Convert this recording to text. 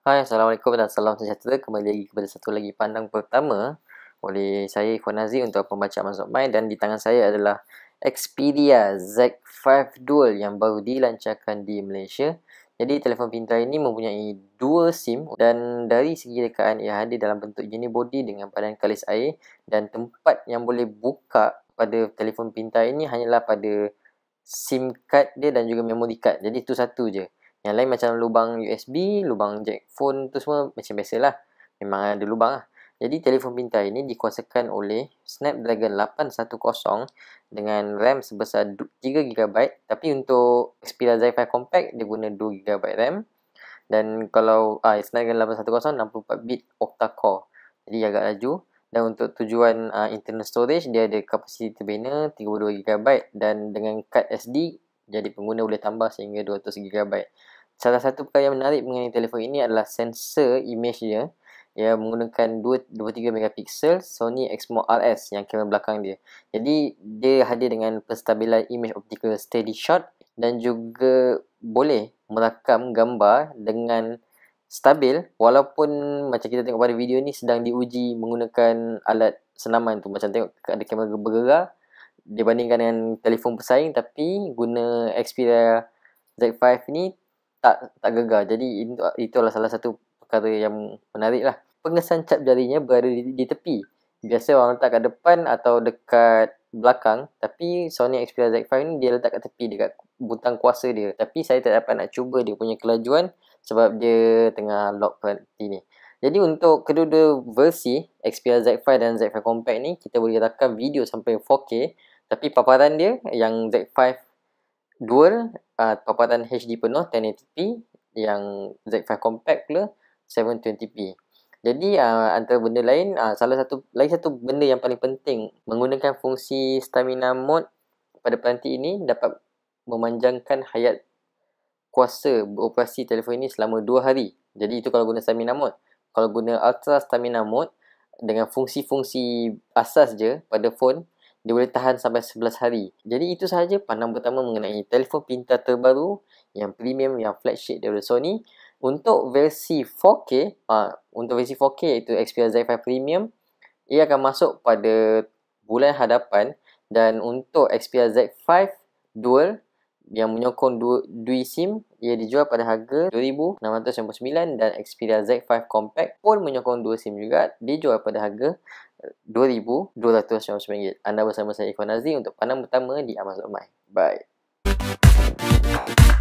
Hai, Assalamualaikum dan salam sejahtera. Kembali lagi kepada satu lagi pandang pertama oleh saya Ifuan Aziz untuk pembacaan Mazhab Mai dan di tangan saya adalah Xperia Z5 Dual yang baru dilancarkan di Malaysia. Jadi telefon pintar ini mempunyai dua SIM dan dari segi rekaan ia hadir dalam bentuk jenis body dengan badan kalis air dan tempat yang boleh buka pada telefon pintar ini hanyalah pada SIM card dia dan juga memory card. Jadi itu satu je. Yang lain macam lubang USB, lubang jack phone tu semua macam biasalah. Memang ada lubang lah. Jadi telefon pintar ini dikuasakan oleh Snapdragon 810 dengan RAM sebesar 3GB tapi untuk Xperia Z5 Compact dia guna 2GB RAM dan kalau ah, Snapdragon 810 64-bit octa-core jadi agak laju dan untuk tujuan ah, internal storage dia ada kapasiti terbina 32GB dan dengan kad SD jadi pengguna boleh tambah sehingga 200GB. Salah satu perkara yang menarik mengenai telefon ini adalah sensor image dia yang menggunakan 2 23 megapiksel Sony Exmo RS yang kamera belakang dia. Jadi dia hadir dengan penstabilan image optical steady shot dan juga boleh merakam gambar dengan stabil walaupun macam kita tengok pada video ni sedang diuji menggunakan alat senaman tu macam tengok ada kamera bergerak dibandingkan dengan telefon pesaing tapi guna Xperia Z5 ni tak tak gegar. Jadi itu itulah salah satu perkara yang menarik lah. Pengesan cap jarinya berada di, di tepi. Biasa orang letak kat depan atau dekat belakang tapi Sony Xperia Z5 ni dia letak kat tepi dekat butang kuasa dia. Tapi saya tak dapat nak cuba dia punya kelajuan sebab dia tengah lock peranti ni. Jadi untuk kedua-dua versi Xperia Z5 dan Z5 Compact ni kita boleh rakam video sampai 4K tapi paparan dia yang Z5 dual uh, paparan HD penuh 1080p yang Z5 Compact pula 720p. Jadi uh, antara benda lain uh, salah satu lagi satu benda yang paling penting menggunakan fungsi stamina mode pada peranti ini dapat memanjangkan hayat kuasa beroperasi telefon ini selama 2 hari. Jadi itu kalau guna stamina mode kalau guna Ultra Stamina Mode dengan fungsi-fungsi asas je pada phone dia boleh tahan sampai 11 hari. Jadi itu sahaja pandang pertama mengenai telefon pintar terbaru yang premium yang flagship daripada Sony. Untuk versi 4K, uh, ah, untuk versi 4K iaitu Xperia Z5 Premium, ia akan masuk pada bulan hadapan dan untuk Xperia Z5 Dual yang menyokong du- Dui SIM ia dijual pada harga RM2,699 dan Xperia Z5 Compact pun menyokong dua SIM juga dijual pada harga eh, RM2,299. Anda bersama saya Ikhwan Nazri untuk pandang pertama di Amazon My. Bye.